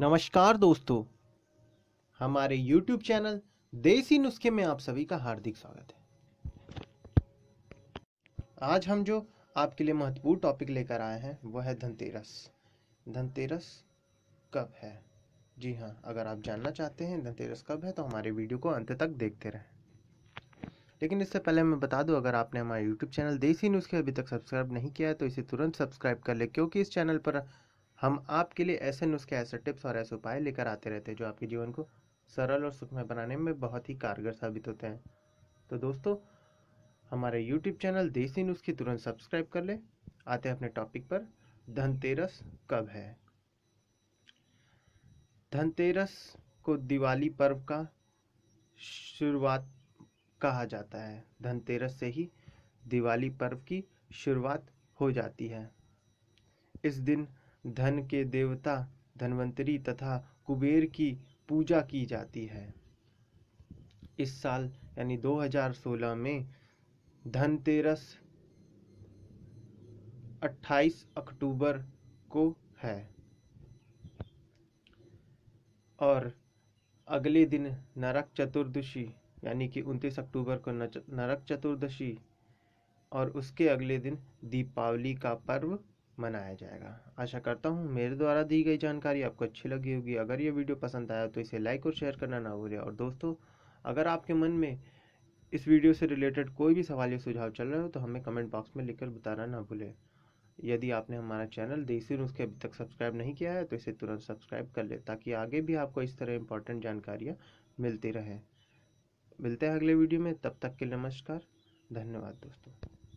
नमस्कार दोस्तों हमारे YouTube चैनल देसी नुस्खे में आप सभी का हार्दिक स्वागत है आज हम जो आपके लिए महत्वपूर्ण टॉपिक लेकर आए हैं वह है धनतेरस धनतेरस कब है जी हाँ अगर आप जानना चाहते हैं धनतेरस कब है तो हमारे वीडियो को अंत तक देखते रहें लेकिन इससे पहले मैं बता दूं अगर आपने हमारे YouTube चैनल देसी नुस्खे अभी तक सब्सक्राइब नहीं किया है तो इसे तुरंत सब्सक्राइब कर ले क्योंकि इस चैनल पर हम आपके लिए ऐसे नुस्खे ऐसे टिप्स और ऐसे उपाय लेकर आते रहते हैं जो आपके जीवन को सरल और सुखमय बनाने में बहुत ही कारगर साबित होते हैं तो दोस्तों हमारे YouTube चैनल देसी नुस्खे तुरंत सब्सक्राइब कर ले आते हैं अपने टॉपिक पर धनतेरस कब है धनतेरस को दिवाली पर्व का शुरुआत कहा जाता है धनतेरस से ही दिवाली पर्व की शुरुआत हो जाती है इस दिन धन के देवता धनवंतरी तथा कुबेर की पूजा की जाती है इस साल यानी 2016 में धनतेरस 28 अक्टूबर को है और अगले दिन नरक चतुर्दशी यानी कि 29 अक्टूबर को नरक चतुर्दशी और उसके अगले दिन दीपावली का पर्व मनाया जाएगा आशा करता हूँ मेरे द्वारा दी गई जानकारी आपको अच्छी लगी होगी अगर ये वीडियो पसंद आया तो इसे लाइक और शेयर करना ना भूलें और दोस्तों अगर आपके मन में इस वीडियो से रिलेटेड कोई भी सवाल या सुझाव चल रहे हो तो हमें कमेंट बॉक्स में लिखकर बताना ना भूलें यदि आपने हमारा चैनल देसी न्यूज़ के अभी तक सब्सक्राइब नहीं किया है तो इसे तुरंत सब्सक्राइब कर ले ताकि आगे भी आपको इस तरह इंपॉर्टेंट जानकारियाँ मिलती रहें मिलते हैं अगले वीडियो में तब तक के नमस्कार धन्यवाद दोस्तों